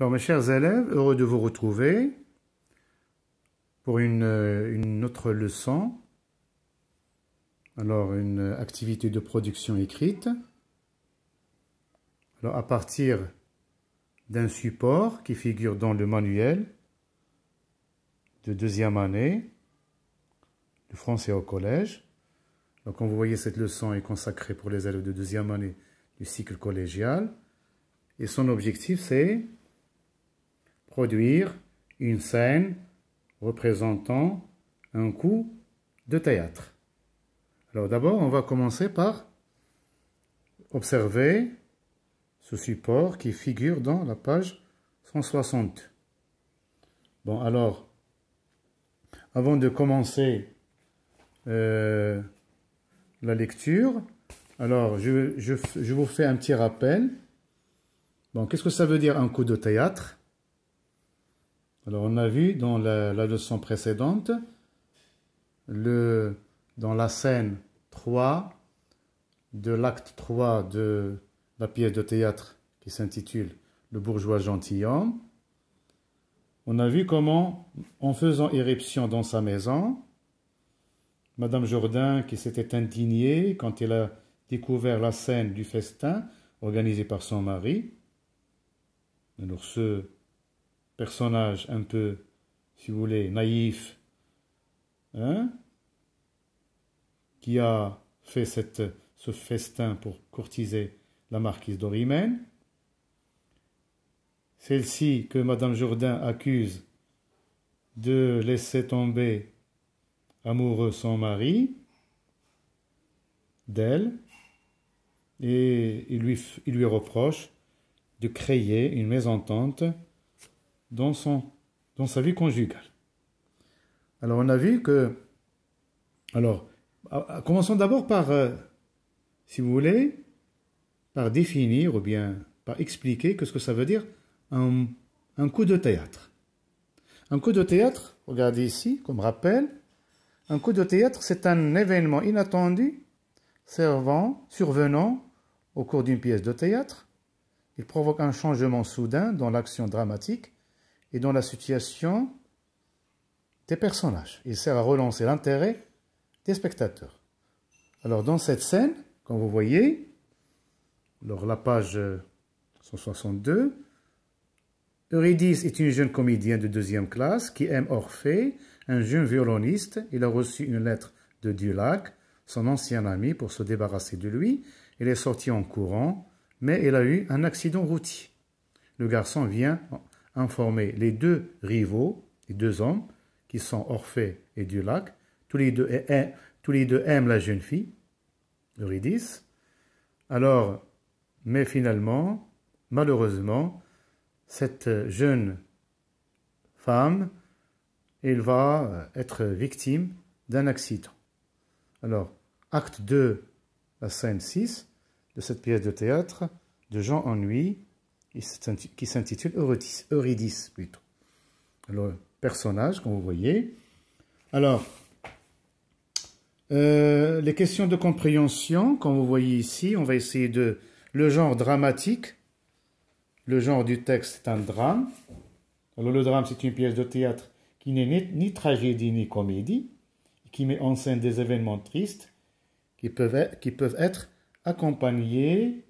Alors mes chers élèves, heureux de vous retrouver pour euh, une, autre leçon. Alors une activité de production écrite. Alors à partir d'un support qui figure dans le manuel de deuxième année de français au collège. Donc comme vous voyez cette leçon est consacrée pour les élèves de deuxième année du cycle collégial et son objectif c'est produire une scène représentant un coup de théâtre. Alors d'abord, on va commencer par observer ce support qui figure dans la page 160. Bon, alors, avant de commencer euh, la lecture, alors je, je, je vous fais un petit rappel. Bon, qu'est-ce que ça veut dire un coup de théâtre alors on a vu dans la, leçon précédente, le, dans la scène 3 de l'acte 3 de la pièce de théâtre qui s'intitule Le bourgeois gentilhomme, on a vu comment, en faisant éruption dans sa maison, Madame Jourdain, qui s'était indignée quand elle a découvert la scène du festin organisé par son mari, alors ce personnage un peu, si vous voulez, naïf, hein, qui a fait cette, ce festin pour courtiser la marquise d'Orimène. Celle-ci que Madame Jourdain accuse de laisser tomber amoureux son mari d'elle et il lui, il lui reproche de créer une mésentente dans, son, dans sa vie conjugale. Alors on a vu que... Alors, commençons d'abord par, euh, si vous voulez, par définir ou bien par expliquer que ce que ça veut dire un, un coup de théâtre. Un coup de théâtre, regardez ici comme rappel, un coup de théâtre c'est un événement inattendu servant, survenant au cours d'une pièce de théâtre. Il provoque un changement soudain dans l'action dramatique et dans la situation des personnages. Il sert à relancer l'intérêt des spectateurs. Alors dans cette scène, comme vous voyez, alors la page 162, euh, Eurydice est une jeune comédienne de deuxième classe qui aime Orphée, un jeune violoniste. Il a reçu une lettre de Dulac, son ancien ami, pour se débarrasser de lui. Il est sorti en courant, mais il a eu un accident routier. Le garçon vient informer les deux rivaux, les deux hommes, qui sont Orphée et Dulac. Tous les deux, aiment, tous les deux aiment la jeune fille, Eurydice. Alors, mais finalement, malheureusement, cette jeune femme, elle va être victime d'un accident. Alors, acte 2, la scène 6 de cette pièce de théâtre de Jean Ennui, qui s'intitule Eurydice, plutôt. Le personnage, comme vous voyez. Alors, euh, les questions de compréhension, comme vous voyez ici, on va essayer de... Le genre dramatique, le genre du texte est un drame. Alors le drame, c'est une pièce de théâtre qui n'est ni, tragédie ni comédie, qui met en scène des événements tristes qui peuvent être accompagnés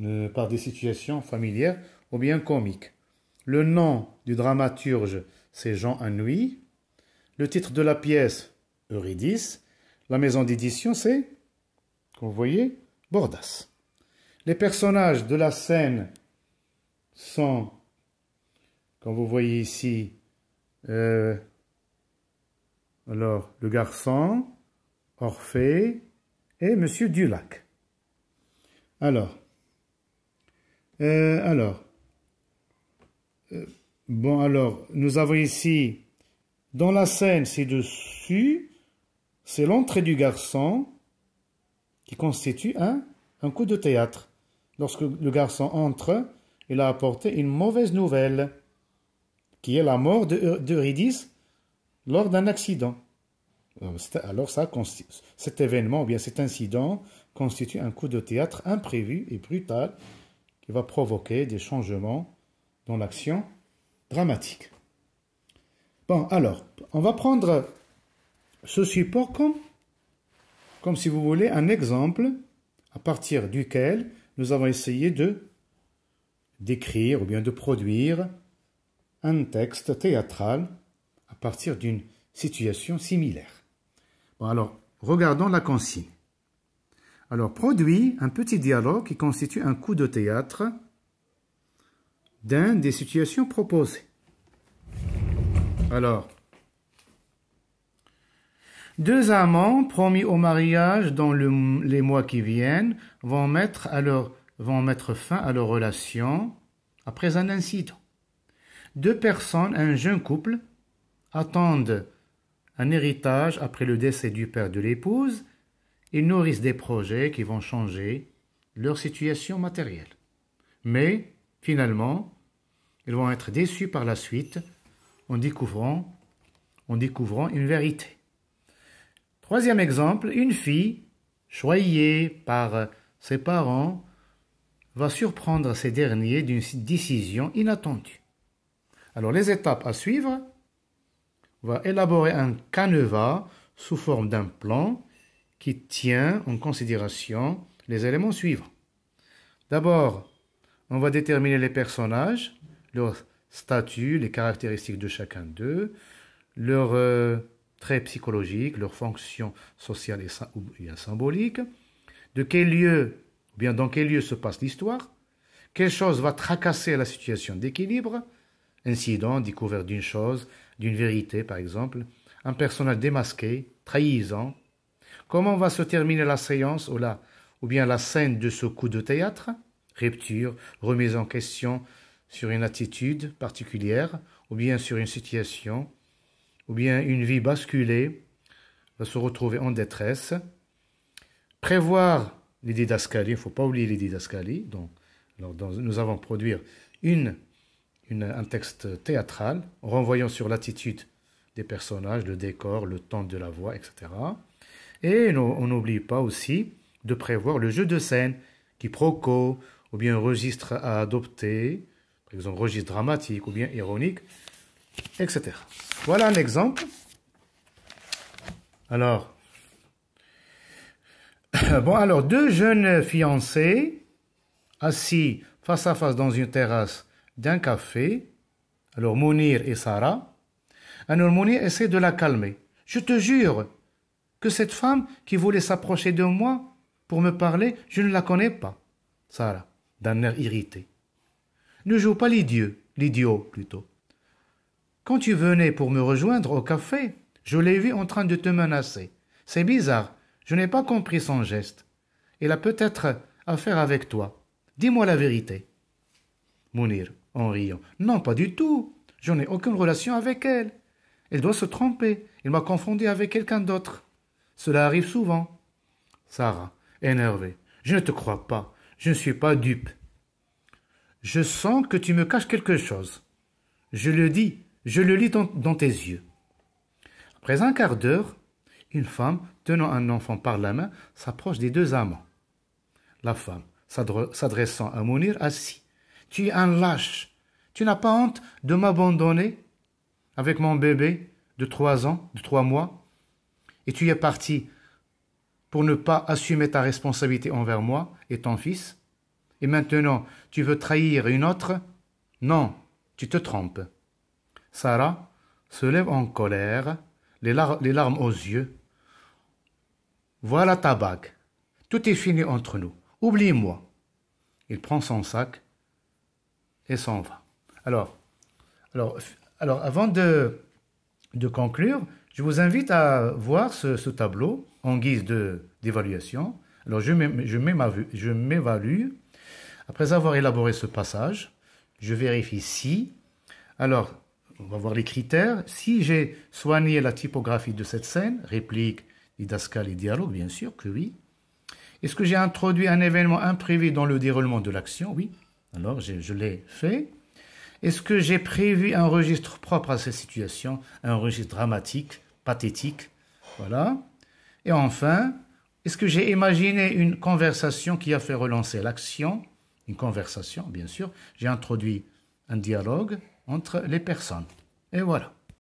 euh, par des situations familières ou bien comiques. Le nom du dramaturge, c'est Jean Anouilh. Le titre de la pièce, Eurydice. La maison d'édition, c'est, comme vous voyez, Bordas. Les personnages de la scène sont, comme vous voyez ici, euh, alors le garçon, Orphée et Monsieur Dulac. Alors, euh, alors, euh, bon, alors, nous avons ici, dans la scène ci-dessus, c'est l'entrée du garçon qui constitue un, un coup de théâtre. Lorsque le garçon entre, il a apporté une mauvaise nouvelle, qui est la mort d'Eurydice lors d'un accident. Euh, alors ça, cet événement, ou bien cet incident, constitue un coup de théâtre imprévu et brutal qui va provoquer des changements dans l'action dramatique. Bon, alors, on va prendre ce support comme, comme si vous voulez, un exemple à partir duquel nous avons essayé de d'écrire ou bien de produire un texte théâtral à partir d'une situation similaire. Bon, alors, regardons la consigne. Alors produit un petit dialogue qui constitue un coup de théâtre d'un des situations proposées. Alors, deux amants promis au mariage dans les mois qui viennent vont mettre, vont mettre fin à leur relation après un incident. Deux personnes, un jeune couple, attendent un héritage après le décès du père de l'épouse ils nourrissent des projets qui vont changer leur situation matérielle. Mais, finalement, ils vont être déçus par la suite en découvrant, une vérité. Troisième exemple, une fille, choyée par ses parents, va surprendre ces derniers d'une décision inattendue. Alors les étapes à suivre, on va élaborer un canevas sous forme d'un plan qui tient en considération les éléments suivants. D'abord, on va déterminer les personnages, leur statut, les caractéristiques de chacun d'eux, leur euh, traits psychologiques, psychologique, leur fonction sociale et, symboliques symbolique, de quel lieu, ou bien dans quel lieu se passe l'histoire, quelle chose va tracasser la situation d'équilibre, incident, découverte d'une chose, d'une vérité par exemple, un personnage démasqué, trahissant, Comment va se terminer la séance ou, la, ou bien la scène de ce coup de théâtre Rupture, remise en question sur une attitude particulière, ou bien sur une situation, ou bien une vie basculée, va se retrouver en détresse. Prévoir l'idée d'Ascali, il ne faut pas oublier l'idée d'Ascali. donc nous avons produire une, une, un texte théâtral, renvoyant sur l'attitude des personnages, le décor, le temps de la voix, etc. Et on n'oublie pas aussi de prévoir le jeu de scène, qui proco, ou bien registre à adopter, par exemple registre dramatique ou bien ironique, etc. Voilà un exemple. Alors, bon, alors deux jeunes fiancés assis face à face dans une terrasse d'un café, alors Mounir et Sarah, alors Mounir essaie de la calmer. Je te jure, que cette femme qui voulait s'approcher de moi pour me parler, je ne la connais pas. Sarah, d'un air irrité. Ne joue pas l'idiot, l'idiot plutôt. Quand tu venais pour me rejoindre au café, je l'ai vu en train de te menacer. C'est bizarre, je n'ai pas compris son geste. Il a peut-être affaire avec toi. Dis-moi la vérité. Mounir, en riant. Non, pas du tout. Je n'ai aucune relation avec elle. Elle doit se tromper. Il m'a confondu avec quelqu'un d'autre. Cela arrive souvent. Sarah, énervée. Je ne te crois pas. Je ne suis pas dupe. Je sens que tu me caches quelque chose. Je le dis, je le lis dans, tes yeux. Après un quart d'heure, une femme, tenant un enfant par la main, s'approche des deux amants. La femme, s'adressant à Mounir, assis. Tu es un lâche. Tu n'as pas honte de m'abandonner avec mon bébé de trois ans, de trois mois et tu es parti pour ne pas assumer ta responsabilité envers moi et ton fils, et maintenant tu veux trahir une autre Non, tu te trompes. Sarah se lève en colère, les, larmes aux yeux. Voilà ta bague. Tout est fini entre nous. Oublie-moi. Il prend son sac et s'en va. Alors, alors, alors avant de, de conclure, je vous invite à voir ce, tableau en guise d'évaluation. Alors je m'évalue. Après avoir élaboré ce passage, je vérifie si. Alors, on va voir les critères. Si j'ai soigné la typographie de cette scène, réplique, didascale et dialogue, bien sûr que oui. Est-ce que j'ai introduit un événement imprévu dans le déroulement de l'action Oui. Alors, je l'ai fait. Est-ce que j'ai prévu un registre propre à cette situation, un registre dramatique, pathétique Voilà. Et enfin, est-ce que j'ai imaginé une conversation qui a fait relancer l'action Une conversation, bien sûr. J'ai introduit un dialogue entre les personnes. Et voilà.